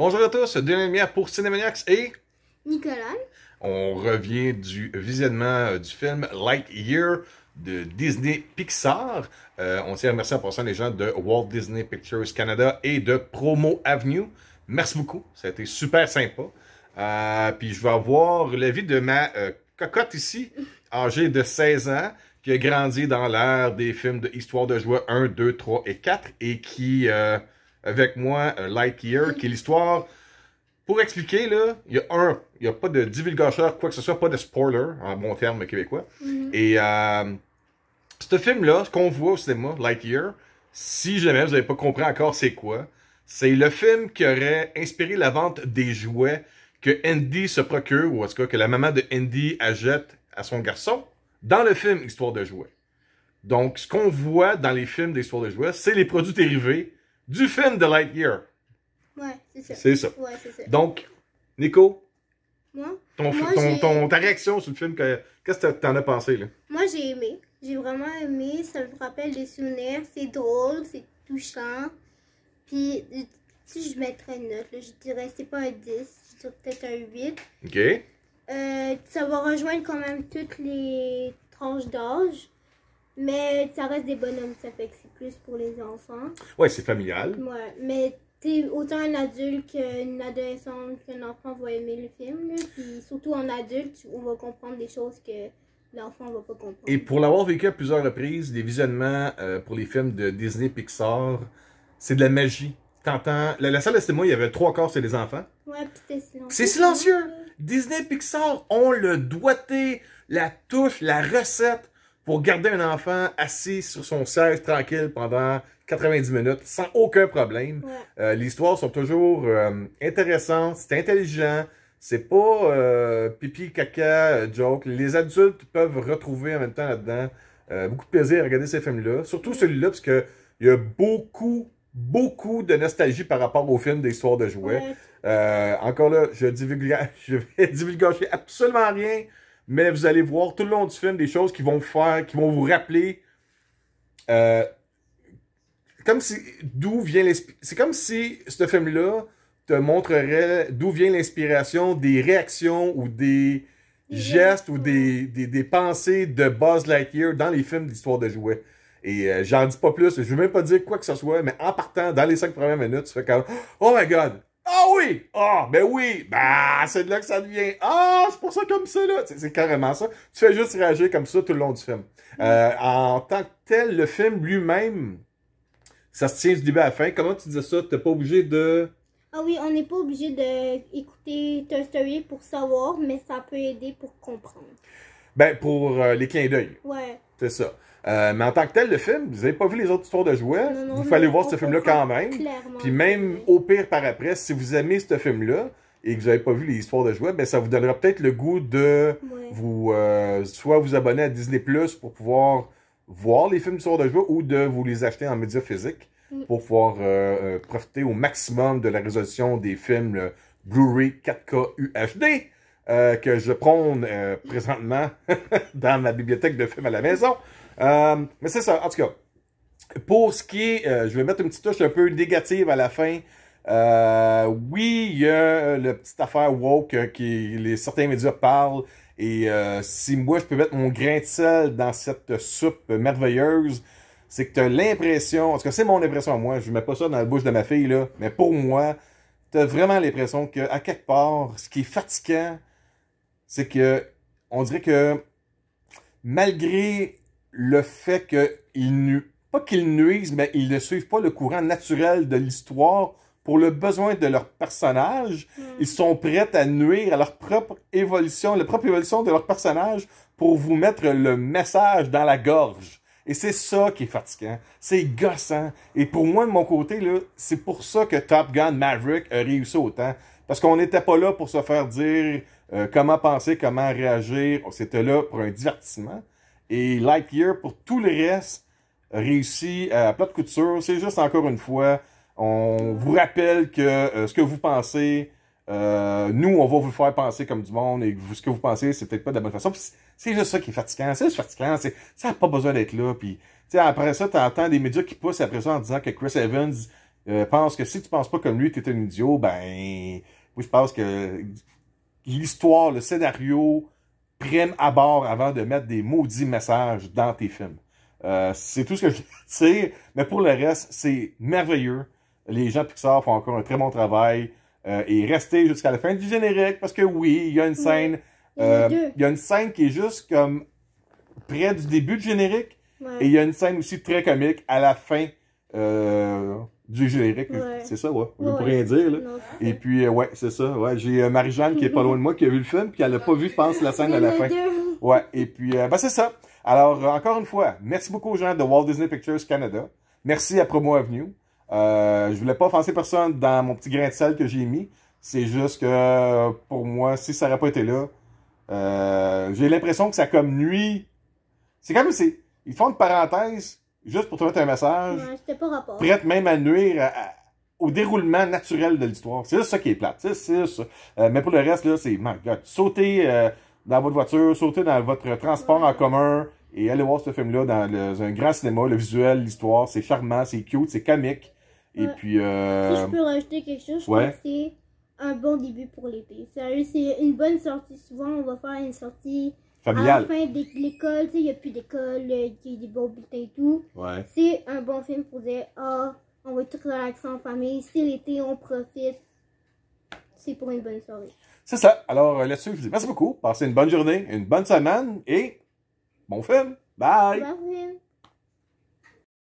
Bonjour à tous, deux Lumière pour Cinemaniacs et... Nicolas. On revient du visionnement euh, du film Light Year de Disney Pixar. Euh, on tient à remercier en passant les gens de Walt Disney Pictures Canada et de Promo Avenue. Merci beaucoup, ça a été super sympa. Euh, puis je vais avoir l'avis de ma cocotte ici, âgée de 16 ans, qui a grandi dans l'ère des films de Histoire de joie 1, 2, 3 et 4 et qui avec moi euh, Lightyear, qui est l'histoire. Pour expliquer, là, il y un, n'y a pas de divulgateur, quoi que ce soit, pas de spoiler, en bon terme québécois. Mhm. Et euh, ce film-là, ce qu'on voit au cinéma, Lightyear, si jamais vous n'avez pas compris encore c'est quoi, c'est le film qui aurait inspiré la vente des jouets que Andy se procure, ou en tout cas que la maman de Andy achète à son garçon, dans le film Histoire de jouets. Donc, ce qu'on voit dans les films d'Histoire de jouets, c'est les produits dérivés du film de Lightyear. Ouais, c'est ça. C'est ça. Donc, Nico, moi, ta réaction sur le film, qu'est-ce que tu en as pensé? Là? Moi, j'ai aimé. J'ai vraiment aimé. Ça me rappelle des souvenirs. C'est drôle, c'est touchant. Puis, si je mettrais une note, je dirais c'est pas un 10, je dirais peut-être un 8. OK. Euh, ça va rejoindre quand même toutes les tranches d'âge. Mais ça reste des bonhommes, ça fait que c'est plus pour les enfants. Ouais, c'est familial. Ouais, mais t'es autant un adulte qu'une adolescente, qu'un enfant va aimer le film. Puis surtout en adulte, on va comprendre des choses que l'enfant ne va pas comprendre. Et pour l'avoir vécu à plusieurs reprises, les visionnements euh, pour les films de Disney Pixar, c'est de la magie. T'entends. La, salle de moi, il y avait trois corps c'est les enfants. Ouais, puis c'était silencieux. C'est silencieux! Disney Pixar ont le doigté, la touche, la recette pour garder un enfant assis sur son siège tranquille pendant 90 minutes sans aucun problème. Euh, les histoires sont toujours euh, intéressantes, c'est intelligent, c'est pas euh, pipi, caca, joke. Les adultes peuvent retrouver en même temps là-dedans beaucoup de plaisir à regarder ces films-là, surtout celui-là parce qu'il il y a beaucoup, beaucoup de nostalgie par rapport aux films d'histoire de jouets. encore là, je, divulga... je vais absolument rien mais vous allez voir tout le long du film des choses qui vont vous faire, qui vont vous rappeler. Euh, comme si. D'où vient C'est comme si ce film-là te montrerait d'où vient l'inspiration des réactions ou des gestes ou des, pensées de Buzz Lightyear dans les films d'histoire de jouets. Et euh, j'en dis pas plus, je veux même pas dire quoi que ce soit, mais en partant, dans les cinq premières minutes, tu fais comme Oh my god, ah oui! Ah, ben oui! Ben, c'est de là que ça devient. Ah, c'est pour ça comme ça, là! C'est carrément ça. Tu fais juste réagir comme ça tout le long du film. Euh, en tant que tel, le film lui-même, ça se tient du début à la fin. Comment tu dis ça? T'es pas obligé de... Ah oui, on n'est pas obligé d'écouter Toy Story pour savoir, mais ça peut aider pour comprendre. Ben, pour euh, les clins d'œil. Ouais. C'est ça. Euh, mais en tant que tel, le film, vous n'avez pas vu les autres histoires de jouets, vous fallait voir ce film-là quand même. Puis même au pire par après, si vous aimez ce film-là et que vous n'avez pas vu les histoires de jouets, ben ça vous donnera peut-être le goût de vous euh, soit vous abonner à Disney Plus pour pouvoir voir les films d'histoires de jouets ou de vous les acheter en média physique mm. pour pouvoir euh, profiter au maximum de la résolution des films Blu-ray 4K UHD. que je prône présentement dans ma bibliothèque de films à la maison. Euh, mais c'est ça. En tout cas, pour ce qui est, euh, je vais mettre une petite touche un peu négative à la fin. Euh, oui, il y a la petite affaire woke qui les, certains médias parlent. Et si moi je peux mettre mon grain de sel dans cette soupe merveilleuse, c'est que tu l'impression, en que c'est mon impression à moi, je mets pas ça dans la bouche de ma fille, là, mais pour moi, tu as vraiment l'impression que à quelque part, ce qui est fatigant, c'est que on dirait que malgré le fait qu'ils nu pas qu'ils nuisent, mais ils ne suivent pas le courant naturel de l'histoire pour le besoin de leur personnage. Hmm. Ils sont prêts à nuire à leur propre évolution, la propre évolution de leur personnage pour vous mettre le message dans la gorge. Et c'est ça qui est fatigant. C'est gossant. Et pour moi, de mon côté, là, c'est pour ça que Top Gun Maverick a réussi autant. Parce qu'on n'était pas là pour se faire dire euh, comment penser, comment réagir. C'était là pour un divertissement. Et Lightyear, pour tout le reste, réussit à plat de couture. C'est juste encore une fois, on vous rappelle que euh, ce que vous pensez, euh, nous, on va vous faire penser comme du monde et ce que vous pensez, c'est peut-être pas de la bonne façon. C'est juste ça qui est fatigant. C'est juste fatigant. Ça n'a pas besoin d'être là. Puis, après ça, tu entends des médias qui poussent après ça en disant que Chris Evans euh, pense que si tu penses pas comme lui, tu es un idiot. Ben, moi, je pense que l'histoire, le scénario, prennent à bord avant de mettre des maudits messages dans tes films. Euh, c'est tout ce que je sais, mais pour le reste, c'est merveilleux. Les gens de Pixar font encore un très bon travail euh, et restez jusqu'à la fin du générique parce que oui, il y a une scène, euh, il y a une scène qui est juste comme près du début du générique et il y a une scène aussi très comique à la fin euh, du générique. C'est ça, ouais. Je ne rien dire, là. Et puis, euh, ouais, c'est ça. Ouais. J'ai euh, Marie-Jeanne qui est pas loin de moi, qui a vu le film, puis elle a pas vu, je pense, la scène à la fin. Ouais. Et puis, bah c'est ça. Alors, encore une fois, merci beaucoup aux gens de Walt Disney Pictures Canada. Merci à Promo Avenue. Euh, je voulais pas offenser personne dans mon petit grain de sel que j'ai mis. C'est juste que, pour moi, si ça n'aurait pas été là, j'ai l'impression que ça comme nuit. C'est comme, si ils font une parenthèse juste pour te mettre un message. pas rapport. Prête même à nuire au déroulement naturel de l'histoire. C'est ça qui est plate. C'est ça. Euh, mais pour le reste, là, c'est my God. Sauter euh, dans votre voiture, sautez dans votre transport en commun et allez voir ce film-là dans, un grand cinéma. Le visuel, l'histoire, c'est charmant, c'est cute, c'est comique. Et puis. Euh... Si je peux rajouter quelque chose, je c'est un bon début pour l'été. c'est une bonne sortie. Souvent, on va faire une sortie à la fin de l'école, il n'y a plus d'école, euh, il y a des beaux bulletins et tout. Ouais. C'est un bon film pour dire Ah, on va tout relaxer en famille, si l'été, on profite. C'est pour une bonne soirée. C'est ça. Alors euh, là-dessus, je vous dis merci beaucoup. Passez une bonne journée, une bonne semaine et bon film. Bye.